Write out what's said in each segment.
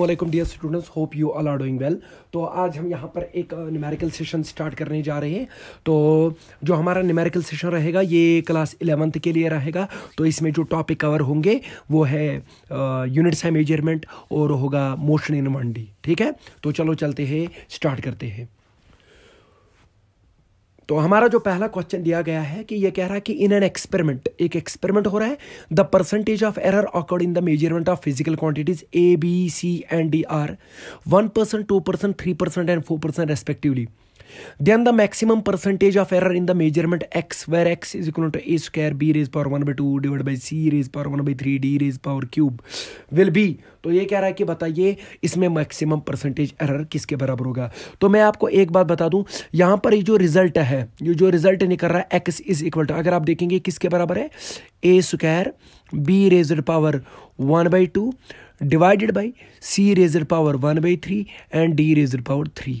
वालेकुम dear students hope you all are doing well तो आज हम यहाँ पर एक न्यूमेरिकल सेशन स्टार्ट करने जा रहे हैं तो जो हमारा न्यूमेरिकल सेशन रहेगा ये क्लास इलेवंथ के लिए रहेगा तो इसमें जो टॉपिक कवर होंगे वो है यूनिट्स है मेजरमेंट और होगा मोशन इन मंडी ठीक है तो चलो चलते हैं स्टार्ट करते हैं तो हमारा जो पहला क्वेश्चन दिया गया है कि ये कह रहा है कि इन एन एक्सपेरिमेंट एक एक्सपेरिमेंट हो रहा है the percentage of error accord in the measurement of physical quantities A B C and D are one percent two percent three percent and four percent respectively Then the maximum percentage of error in the measurement x where x is equal to a square b raised power 1 by 2 divided by c raised power 1 by 3 d raised power cube will be तो ये कह रहा है कि बताइए इसमें maximum percentage error किसके बराबर होगा तो मैं आपको एक बात बता दूं यहां पर ये जो रिजल्ट है ये जो रिजल्ट निकल रहा है एक्स इज इक्वल टू अगर आप देखेंगे किसके बराबर है A square B raise power one by two divided by C raised power one by three and D raised power three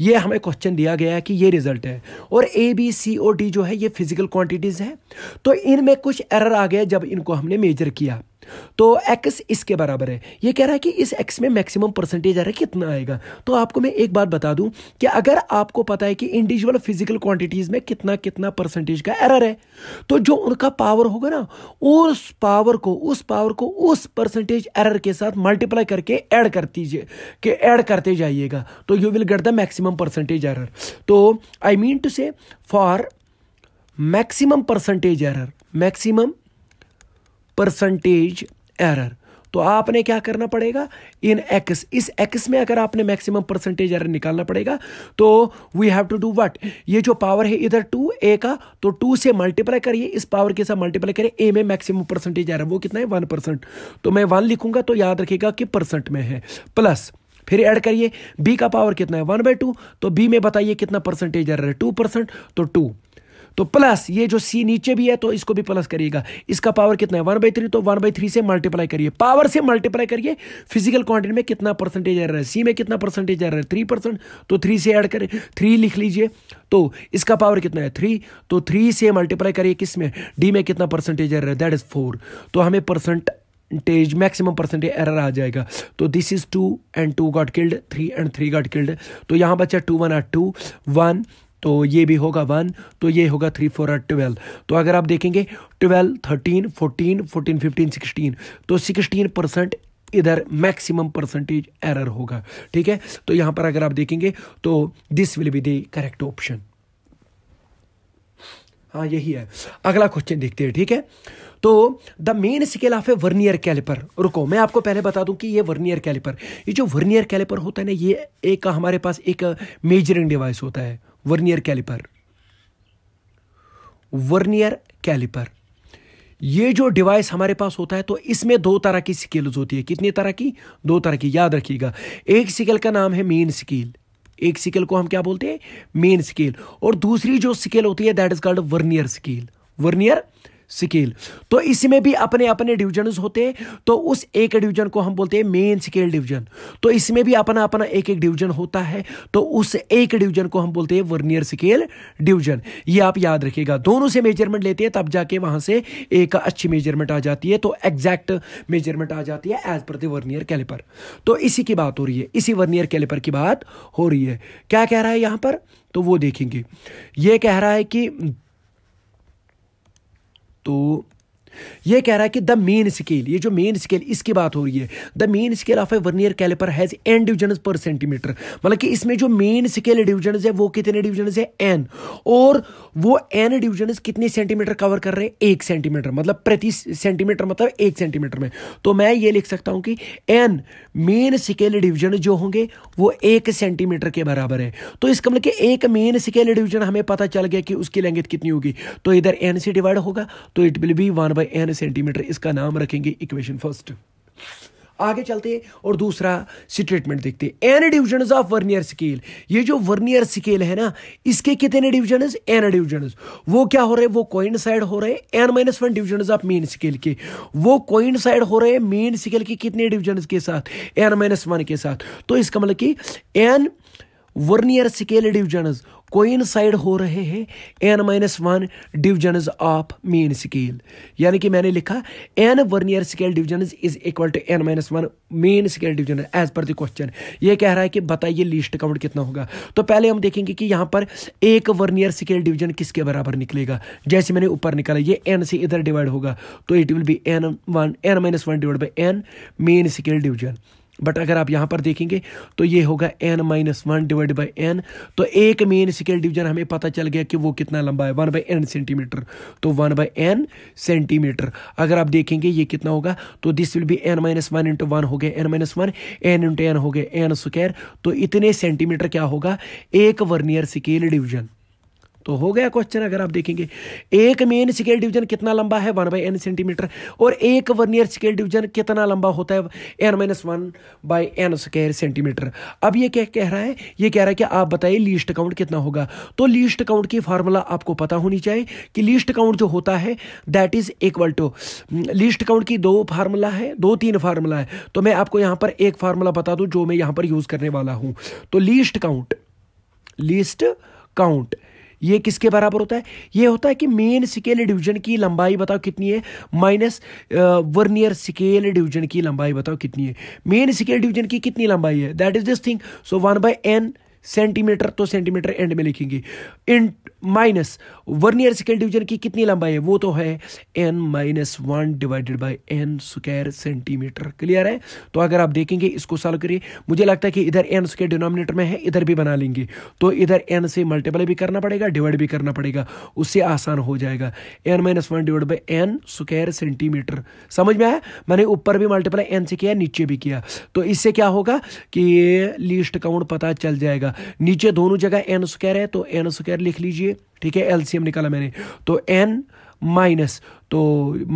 ये हमें क्वेश्चन दिया गया है कि ये रिजल्ट है और ए बी सी और डी जो है ये फिजिकल क्वांटिटीज है तो इनमें कुछ एरर आ गया जब इनको हमने मेजर किया तो एक्स इसके बराबर है ये कह रहा है कि इस एक्स में मैक्सिमम परसेंटेज आ रहा है कितना आएगा तो आपको मैं एक बात बता दूं कि अगर आपको पता है कि इंडिविजुअल फिजिकल क्वांटिटीज में कितना कितना परसेंटेज का एरर है तो जो उनका पावर होगा ना उस पावर को उस पावर को उस परसेंटेज एरर के साथ मल्टीप्लाई करके ऐड कर दीजिए कि ऐड करते जाइएगा तो you will get the maximum percentage error तो आई मीन टू से for maximum percentage error maximum percentage error तो आपने क्या करना पड़ेगा इन एक्स इस एक्स में अगर आपने मैक्सिमम परसेंटेज एरर निकालना पड़ेगा तो we have to do what ये जो पावर है इधर टू ए का तो टू से मल्टीप्लाई करिए इस पावर के साथ मल्टीप्लाई करिए ए में मैक्सिमम परसेंटेज एरर वो कितना है वन परसेंट तो मैं वन लिखूंगा तो याद रखिएगा कि परसेंट में है प्लस फिर ऐड करिए बी का पावर कितना है वन बाई टू तो बी में बताइए कितना परसेंटेज एरर है टू परसेंट तो टू तो प्लस ये जो सी नीचे भी है तो इसको भी प्लस करिएगा इसका पावर कितना है वन बाई थ्री तो वन बाई थ्री से मल्टीप्लाई करिए पावर से मल्टीप्लाई करिए फिजिकल क्वांटिटी में कितना परसेंटेज आ रहा है सी में कितना परसेंटेज आ रहा है थ्री परसेंट तो थ्री से ऐड करें थ्री लिख लीजिए तो इसका पावर कितना है थ्री तो थ्री से मल्टीप्लाई करिए किस में डी में कितना परसेंटेज आ रहा है दैट इज़ फोर तो हमें percent percentage maximum percentage error आ जाएगा तो this is two and two got killed three and three got killed तो यहाँ बच्चा two one are two one तो ये भी होगा वन तो ये होगा थ्री फोर और ट्वेल्व तो अगर आप देखेंगे twelve thirteen fourteen fourteen fifteen sixteen तो सिक्सटीन परसेंट इधर मैक्सिमम परसेंटेज एरर होगा ठीक है तो यहाँ पर अगर आप देखेंगे तो this will be the correct option हाँ यही है अगला क्वेश्चन देखते हैं ठीक है तो the main scale of a vernier calliper रुको मैं आपको पहले बता दूं कि ये वर्नियर कैलिपर ये जो वर्नियर कैलिपर होता है ना ये एक हमारे पास एक मेजरिंग डिवाइस होता है वर्नियर कैलिपर वर्नियर कैलिपर ये जो डिवाइस हमारे पास होता है तो इसमें दो तरह की स्केल्स होती है कितनी तरह की दो तरह की याद रखिएगा एक स्केल का नाम है मेन स्केल एक स्केल को हम क्या बोलते हैं मेन स्केल और दूसरी जो स्केल होती है that is called vernier scale vernier scale तो इसमें भी अपने अपने डिवीजन होते हैं तो उस एक डिवीजन को हम बोलते हैं मेन स्केल डिवीजन तो इसमें भी अपना अपना एक एक डिवीजन होता है तो उस एक डिवीजन को हम बोलते हैं वर्नियर स्केल डिवीजन ये आप याद रखिएगा दोनों से मेजरमेंट लेते हैं तब जाके वहां से एक अच्छी मेजरमेंट आ जाती है तो एग्जैक्ट मेजरमेंट आ जाती है एज पर दर्नियर कैलिपर तो इसी की बात हो रही है इसी वर्नियर कैलिपर की बात हो रही है क्या कह रहा है यहां पर तो वो देखेंगे ये कह रहा है कि 读。ये कह रहा है कि द मेन स्केल ये जो मेन स्केल इसकी बात हो रही है the main scale of a vernier calliper has N division per centimetre मतलब कि इसमें जो मेन स्केल डिविजन है वो कितने डिविजन है एन और वो एन डिविजन कितने सेंटीमीटर कवर कर रहे हैं एक सेंटीमीटर मतलब प्रति सेंटीमीटर मतलब एक सेंटीमीटर में तो मैं ये लिख सकता हूं कि एन मेन स्केल डिविजन जो होंगे वो एक सेंटीमीटर के बराबर है तो इसका मतलब कि एक मेन स्केल डिविजन हमें पता चल गया कि उसकी लेंगे कितनी होगी तो इधर एन से डिवाइड होगा तो it will be one by by N centimetre इसका नाम रखेंगे इक्वेशन फर्स्ट आगे चलते हैं और दूसरा स्टेटमेंट देखते हैं N division of vernier scale ये जो वर्नियर स्केल है ना इसके कितने डिविजन एन डिविजन वो क्या हो रहे हैं वो कॉइन साइड हो रहे हैं N minus one division of main scale के वो कॉइन साइड हो रहे हैं मेन स्केल के कितने डिविजन के साथ एन माइनस वन के साथ तो इसका मतलब कि N vernier scale division side हो रहे हैं N minus one divisions of main scale यानी कि मैंने लिखा N vernier scale divisions is equal to N minus one main scale division as per the question ये कह रहा है कि बताइए लीस्ट काउंट कितना होगा तो पहले हम देखेंगे कि यहाँ पर एक वर्नियर स्केल डिविजन किसके बराबर निकलेगा जैसे मैंने ऊपर निकाला ये एन से इधर डिवाइड होगा तो it will be N one N minus one divide by N main scale division but अगर आप यहाँ पर देखेंगे तो ये होगा N minus one divide by N तो एक मेन स्केल डिवीजन हमें पता चल गया कि वो कितना लंबा है वन बाई एन सेंटीमीटर तो वन बाई एन सेंटीमीटर अगर आप देखेंगे ये कितना होगा तो this will be N minus one into one हो गया N minus one N into N हो गया एन स्क्वायर तो इतने सेंटीमीटर क्या होगा एक वर्नियर स्केल डिवीजन तो हो गया क्वेश्चन अगर आप देखेंगे एक मेन स्केल डिवीजन कितना लंबा है वन बाई एन सेंटीमीटर और एक वर्नियर स्केल डिवीजन कितना लंबा होता है N minus one by N square centimetre अब ये क्या कह रहा है ये कह रहा है कि आप बताइए लीस्ट काउंट कितना होगा तो लीस्ट काउंट की फार्मूला आपको पता होनी चाहिए कि लीस्ट काउंट जो होता है that is equal to least count की दो फार्मूला है दो तीन फार्मूला है तो मैं आपको यहाँ पर एक फार्मूला बता दूँ जो मैं यहाँ पर यूज़ करने वाला हूँ तो लीस्ट काउंट लीस्ट काउंट ये किसके बराबर होता है ये होता है कि मेन स्केल डिवीजन की लंबाई बताओ कितनी है माइनस वर्नियर स्केल डिवीजन की लंबाई बताओ कितनी है मेन स्केल डिवीजन की कितनी लंबाई है that is this thing so one by N centimetre तो सेंटीमीटर एंड में लिखेंगे N minus vernier second division की कितनी लंबाई है वो तो है N minus one divided by N square centimetre clear है तो अगर आप देखेंगे इसको सॉल्व करिए मुझे लगता है कि इधर एन स्क्वायर डिनोमिनेटर में है इधर भी बना लेंगे तो इधर एन से मल्टीप्लाई भी करना पड़ेगा डिवाइड भी करना पड़ेगा उससे आसान हो जाएगा N minus one divide by N square centimetre समझ में आया मैंने ऊपर भी मल्टीप्लाई एन से किया नीचे भी किया तो इससे क्या होगा कि लिस्ट लीस्ट काउंट पता चल जाएगा नीचे दोनों जगह एन स्क्वायर है तो एन स्क्वायर लिख लीजिए ठीक है एलसीएम निकाला मैंने तो एन माइनस तो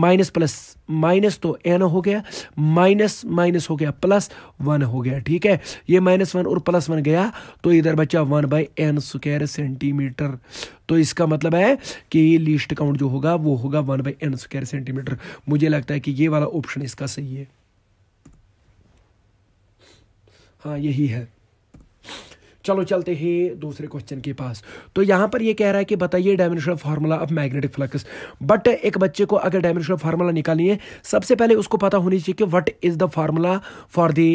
माइनस प्लस माइनस तो एन हो गया माइनस माइनस हो गया प्लस वन हो गया ठीक है ये माइनस वन और प्लस वन गया तो इधर बचा one by N square centimetre तो इसका मतलब है कि ये लीस्ट काउंट जो होगा वो होगा one by N square centimetre मुझे लगता है कि ये वाला ऑप्शन इसका सही है हाँ यही है चलो चलते हैं दूसरे क्वेश्चन के पास तो यहाँ पर ये कह रहा है कि बताइए dimensional formula of magnetic flux but एक बच्चे को अगर डायमेंशनल फार्मूला निकालनी है सबसे पहले उसको पता होनी चाहिए कि what is the formula for the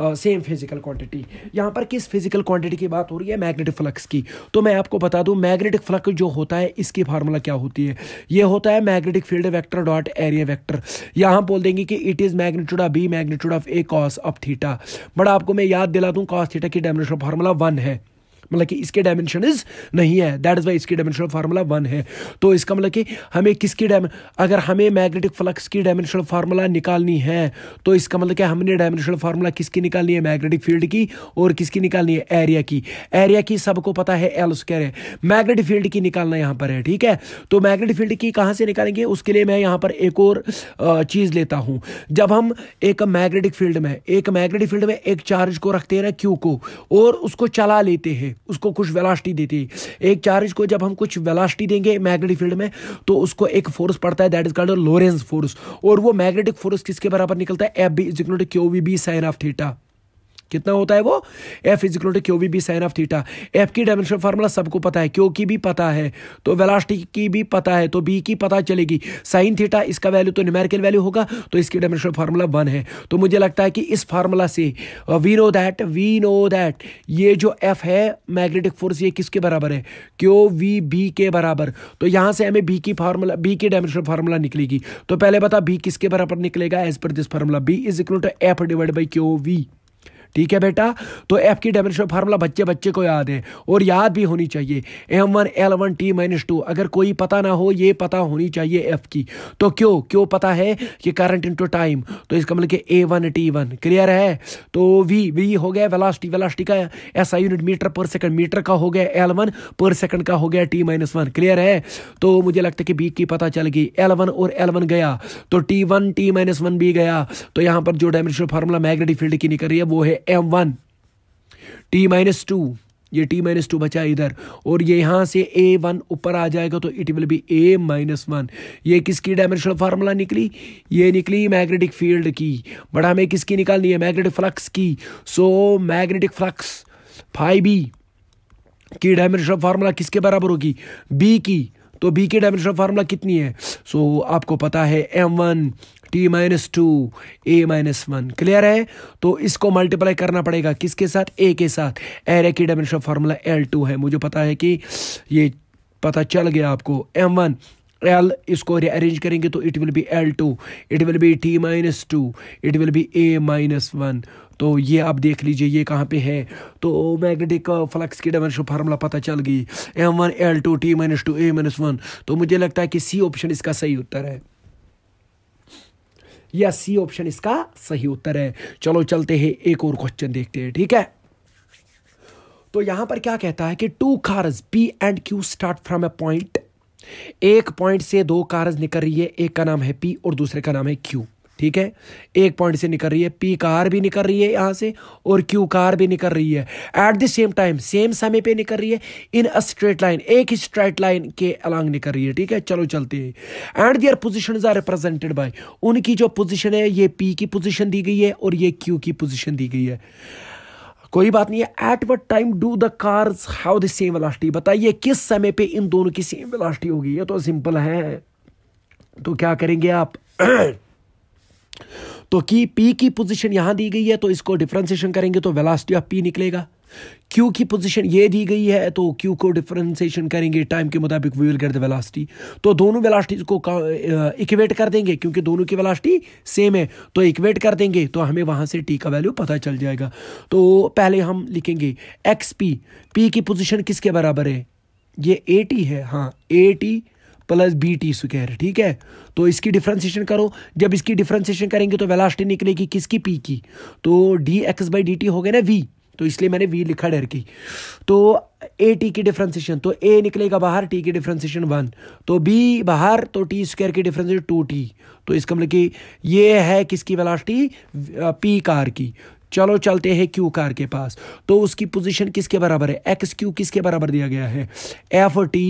same physical quantity यहाँ पर किस फिजिकल क्वांटिटी की बात हो रही है मैग्नेटिक फ्लक्स की तो मैं आपको बता दूँ मैग्नेटिक फ्लक्स जो होता है इसकी फार्मूला क्या होती है ये होता है magnetic field vector dot area vector यहाँ बोल देंगे कि it is magnitude of B magnitude of A cos of theta but आपको मैं याद दिला दूँ कॉस थीटा की डायमेंशनल फार्मूला वन है मतलब कि इसके डायमेंशन इज नहीं है दैट इज़ वाई इसकी डायमेंशनल फार्मूला वन है तो इसका मतलब कि हमें किसकी डायमें अगर हमें मैग्नेटिक फ्लक्स की डायमेंशनल फार्मूला निकालनी है तो इसका मतलब कि हमने डायमेंशनल फार्मूला किसकी निकालनी है मैग्नेटिक फील्ड की और किसकी निकालनी है एरिया की एरिया की सबको पता है एल स्क्र है मैग्नेटिक फील्ड की निकालना यहाँ पर है ठीक है तो मैग्नेटिक फील्ड की कहाँ से निकालेंगे उसके लिए मैं यहाँ पर एक और चीज़ लेता हूँ जब हम एक मैग्नेटिक फील्ड में एक मैग्नेटिक फील्ड में एक चार्ज को रखते हैं ना क्यू को और उसको चला लेते हैं उसको कुछ वेलासिटी देती है एक चार्ज को जब हम कुछ वेलासिटी देंगे मैग्नेटिक फील्ड में तो उसको एक फोर्स पड़ता है that is called Lorentz force और वो मैग्नेटिक फोर्स किसके बराबर निकलता है F B is equal to Q V B sine of theta कितना होता है वो F is equal to Q V B sine of theta F की डायमेंशन फार्मूला सबको पता है क्यू की भी पता है तो वेलास्टिक की भी पता है तो बी की पता चलेगी साइन थीटा इसका वैल्यू तो न्यूमेरिकल वैल्यू होगा तो इसकी डायमेंशन फार्मूला वन है तो मुझे लगता है कि इस फार्मूला से we know that we know that ये जो एफ है मैग्नेटिक फोर्स ये किसके बराबर है क्यू वी बी के बराबर तो यहां से हमें बी की फार्मूला बी की डायमेंशन फार्मूला निकलेगी तो पहले बता बी किसके बराबर निकलेगा as per this formula B is equal to F divide by Q V ठीक है बेटा तो एफ की डायमेंशन फार्मूला बच्चे बच्चे को याद है और याद भी होनी चाहिए M one L one T minus two अगर कोई पता ना हो ये पता होनी चाहिए एफ की तो क्यों क्यों पता है कि करंट इंटू टाइम तो इसका मतलब कि A one T one clear है तो वी वी हो गया वेलासिटी वेलास्टी का ऐसा unit metre per second metre का हो गया एल वन पर सेकंड का हो गया टी माइनस वन क्लियर है तो मुझे लगता है कि बी की पता चल गई एल वन और एल वन गया तो T one T minus one भी गया तो यहाँ पर जो डायमेंशनल फार्मूला मैग्नेटिक फील्ड की निकल रही है वो है M one T minus two ये टी माइनस टू बचा इधर और ये यहां से ए वन ऊपर आ जाएगा तो it will be A minus one ये किसकी डायमेंशनल फार्मूला निकली ये निकली मैग्नेटिक फील्ड की बट हमें किसकी निकालनी है मैग्नेटिक फ्लक्स की so magnetic flux phi B की डायमेंशनल फार्मूला किसके बराबर होगी बी की तो बी के डायमेंशन ऑफ फार्मूला कितनी है सो so, आपको पता है M one T minus two A minus one clear है तो इसको मल्टीप्लाई करना पड़ेगा किसके साथ ए के साथ एरे की dimension of formula L two है मुझे पता है कि ये पता चल गया आपको एम वन एल इसको अरेंज करेंगे तो it will be L two it will be T minus two it will be A minus one तो ये आप देख लीजिए ये कहाँ पे है तो मैग्नेटिक फ्लक्स uh, की डायमेंशन फार्मूला पता चल गई M one L two T minus two A minus one तो मुझे लगता है कि सी ऑप्शन इसका सही उत्तर है या सी ऑप्शन इसका सही उत्तर है चलो चलते हैं एक और क्वेश्चन देखते हैं ठीक है तो यहां पर क्या कहता है कि two cars P and Q start from a point एक पॉइंट से दो कार्स निकल रही है एक का नाम है पी और दूसरे का नाम है क्यू ठीक है एक पॉइंट से निकल रही है पी कार भी निकल रही है यहां से और क्यू कार भी निकल रही है at the same time same समय पे निकल रही है इन अ स्ट्रेट लाइन एक ही स्ट्रेट लाइन के अलांग निकल रही है ठीक है चलो चलते हैं and their position are represented by उनकी जो पोजिशन है ये पी की पोजिशन दी गई है और ये क्यू की पोजिशन दी गई है कोई बात नहीं है at what time do the cars have the same velocity बताइए किस समय पे इन दोनों की सेम वेलोसिटी होगी ये तो सिंपल है तो क्या करेंगे आप तो की पी की पोजीशन यहां दी गई है तो इसको डिफ्रेंसिएशन करेंगे तो वेलोसिटी ऑफ पी निकलेगा क्यू की पोजीशन ये दी गई है तो क्यू को डिफरेंशिएशन करेंगे टाइम के मुताबिक we will get the velocity तो दोनों वेलासिटीज को इक्वेट कर देंगे क्योंकि दोनों की वेलोसिटी सेम है तो इक्वेट कर देंगे तो हमें वहां से टी का वैल्यू पता चल जाएगा तो पहले हम लिखेंगे एक्स पी पी की पोजिशन किसके बराबर है ये ए टी है हाँ A T plus B T square ठीक है तो इसकी डिफ्रेंसिएशन करो जब इसकी डिफ्रेंसिएशन करेंगे तो वेलास्टी निकलेगी किसकी पी की तो D X by D T हो गया ना वी तो इसलिए मैंने वी लिखा डर की तो ए टी की डिफ्रेंसिएशन तो ए निकलेगा बाहर टी की डिफ्रेंसिएशन वन तो बी बाहर तो टी स्क्वायर की डिफ्रेंसिएशन टू टी तो इसका मतलब कि ये है किसकी वेलासिटी पी कार की चलो चलते हैं क्यू कार के पास तो उसकी पोजीशन किसके बराबर है एक्स क्यू किसके बराबर दिया गया है F T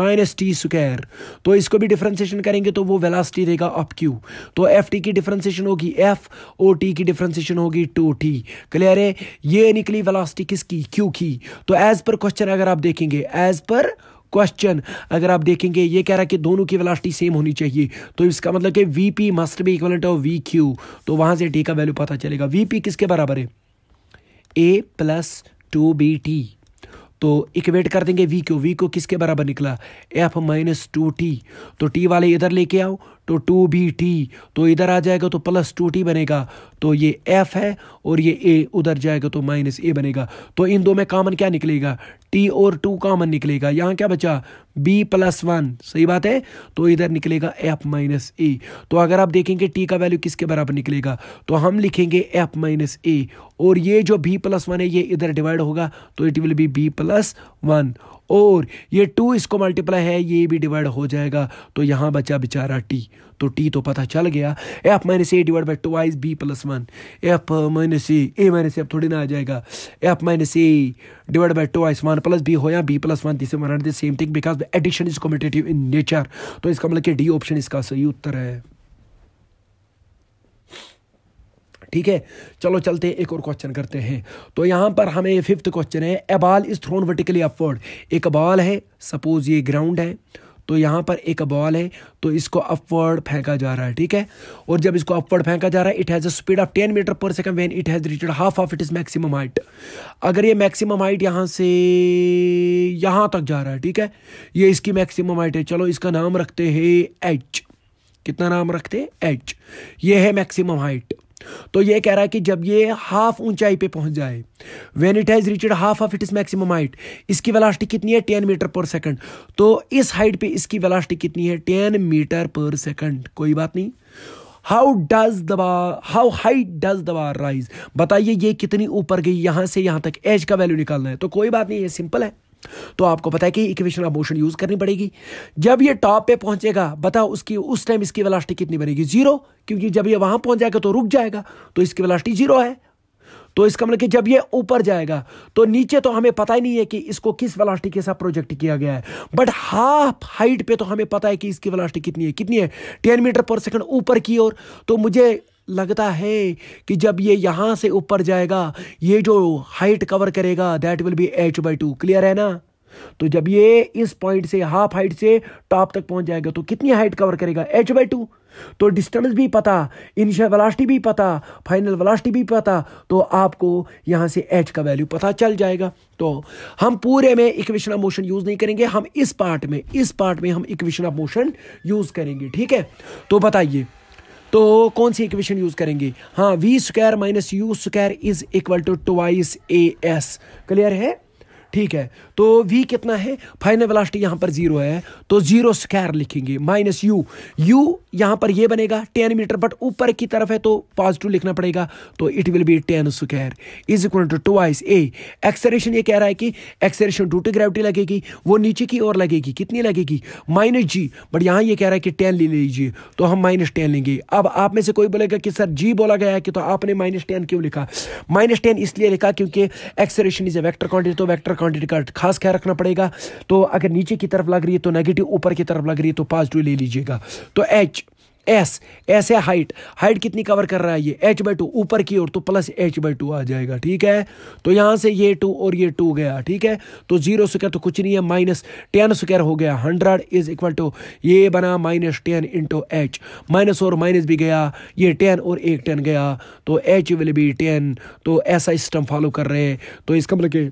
minus T square तो इसको भी डिफ्रेंसिएशन करेंगे तो वो वेलासिटी देगा अप क्यू तो एफ टी की डिफ्रेंसिएशन होगी एफ ओ टी की डिफ्रेंसिएशन होगी टू टी क्लियर है ये निकली वेलासिटी किसकी क्यू की तो एज पर क्वेश्चन अगर आप देखेंगे एज पर क्वेश्चन अगर आप देखेंगे ये कह रहा है कि दोनों की वेलासिटी सेम होनी चाहिए तो इसका मतलब कि वी पी मस्ट भी इक्वलेंट ऑफ वी क्यू तो वहां से टी का वैल्यू पता चलेगा वी पी किसके बराबर है A plus two B T तो इक्वेट कर देंगे वी क्यू वी को किसके बराबर निकला एफ माइनस टू टी तो टी वाले इधर लेके आओ तो टू बी टी तो इधर आ जाएगा तो प्लस टू टी बनेगा तो ये एफ है और ये ए उधर जाएगा तो माइनस ए बनेगा तो इन दो में कॉमन क्या निकलेगा टी और टू कामन निकलेगा यहाँ क्या बचा बी प्लस वन सही बात है तो इधर निकलेगा एफ माइनस ए तो अगर आप देखेंगे टी का वैल्यू किसके बराबर निकलेगा तो हम लिखेंगे एफ माइनस ए और ये जो बी प्लस वन है ये इधर डिवाइड होगा तो it will be B plus one और ये टू इसको मल्टीप्लाई है ये भी डिवाइड हो जाएगा तो यहाँ बचा बेचारा टी तो टी तो पता चल गया F minus A divide by two wise B plus one F minus A A minus F थोड़ी ना आ जाएगा F minus A divide by two wise one plus B हो या B plus one this same thing because addition is competitive in nature तो इसका मतलब कि डी ऑप्शन इसका सही उत्तर है ठीक है चलो चलते हैं एक और क्वेश्चन करते हैं तो यहाँ पर हमें फिफ्थ क्वेश्चन है a ball is thrown vertically upward एक बॉल है सपोज ये ग्राउंड है तो यहाँ पर एक बॉल है तो इसको अपवर्ड फेंका जा रहा है ठीक है और जब इसको अपवर्ड फेंका जा रहा है it has a speed of ten metre per second when it has reached half of it is maximum height अगर ये मैक्सिमम हाइट यहाँ से यहाँ तक जा रहा है ठीक है ये इसकी मैक्सिमम हाइट है चलो इसका नाम रखते हैं एच कितना नाम रखते हैं एच ये है मैक्सिमम हाइट तो ये कह रहा है कि जब ये हाफ ऊंचाई पे पहुंच जाए when it has reached half of it is maximum height इसकी वेलासिटी कितनी है टेन मीटर पर सेकंड तो इस हाइट पे इसकी वेलासिटी कितनी है टेन मीटर पर सेकंड कोई बात नहीं how does the ball how high does the ball rise बताइए ये कितनी ऊपर गई यहां से यहां तक एज का वैल्यू निकालना है तो कोई बात नहीं ये सिंपल है तो आपको पता है कि इक्वेशन ऑफ मोशन यूज करनी पड़ेगी जब ये टॉप पे पहुंचेगा बताओ उसकी उस टाइम इसकी वेलोसिटी कितनी बनेगी जीरो क्योंकि जब ये वहां पहुंच जाएगा तो रुक जाएगा तो इसकी वेलोसिटी जीरो है तो इसका मतलब कि जब ये ऊपर जाएगा तो नीचे तो हमें पता ही नहीं है कि इसको किस वेलोसिटी के साथ प्रोजेक्ट किया गया है बट हाफ हाइट पे तो हमें पता है कि इसकी वेलोसिटी कितनी है कितनी है टेन मीटर पर सेकंड ऊपर की ओर तो मुझे लगता है कि जब ये यहां से ऊपर जाएगा ये जो हाइट कवर करेगा that will be H by two clear है ना तो जब ये इस पॉइंट से हाफ हाइट से टॉप तक पहुंच जाएगा तो कितनी हाइट कवर करेगा एच बाई टू तो डिस्टेंस भी पता इनिशियल वेलोसिटी भी पता फाइनल वेलोसिटी भी पता तो आपको यहां से एच का वैल्यू पता चल जाएगा तो हम पूरे में इक्वेशन ऑफ मोशन यूज नहीं करेंगे हम इस पार्ट में इस पार्ट में हम इक्वेशन ऑफ मोशन यूज करेंगे ठीक है तो बताइए तो कौन सी इक्वेशन यूज़ करेंगे हाँ V square minus U square is equal to twice A S clear है ठीक है तो वी कितना है फाइनल वेलोसिटी यहां पर जीरो है तो जीरो स्क्वायर लिखेंगे माइनस यू यू यहां पर ये बनेगा टेन मीटर बट ऊपर की तरफ है तो पॉजिटिव लिखना पड़ेगा तो it will be ten square is equal to twice a acceleration ये कह रहा है कि एक्सरेशन टू टू ग्रेविटी लगेगी वो नीचे की ओर लगेगी कितनी लगेगी माइनस जी बट यहां ये कह रहा है कि टेन ले लीजिए तो हम माइनस टेन लेंगे अब आप में से कोई बोलेगा कि सर जी बोला गया है कि तो आपने माइनस टेन क्यों लिखा माइनस टेन इसलिए लिखा क्योंकि acceleration is a vector quantity तो वैक्टर क्वांटिटी का खास ख्याल रखना पड़ेगा तो अगर नीचे की तरफ लग रही है तो नेगेटिव ऊपर की तरफ लग रही है तो पॉजिटिव ले लीजिएगा तो एच एस एस है हाइट हाइट कितनी कवर कर रहा है ये एच बाई टू ऊपर की ओर तो प्लस एच बाई टू आ जाएगा ठीक है तो यहाँ से ये टू और ये टू गया ठीक है तो जीरो स्क्वायर तो कुछ नहीं है माइनस टेन स्क्वायर हो गया हंड्रेड इज इक्वल टू ये बना minus ten into H minus और माइनस भी गया ये टेन और एक टेन गया तो एच विल बी टेन तो ऐसा सिस्टम फॉलो कर रहे हैं तो इसका मतलब कि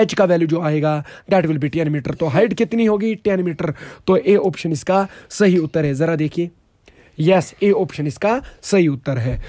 एच का वैल्यू जो आएगा that will be ten metre तो हाइट कितनी होगी टेन मीटर तो ए ऑप्शन इसका सही उत्तर है ज़रा देखिए यस ए ऑप्शन इसका सही उत्तर है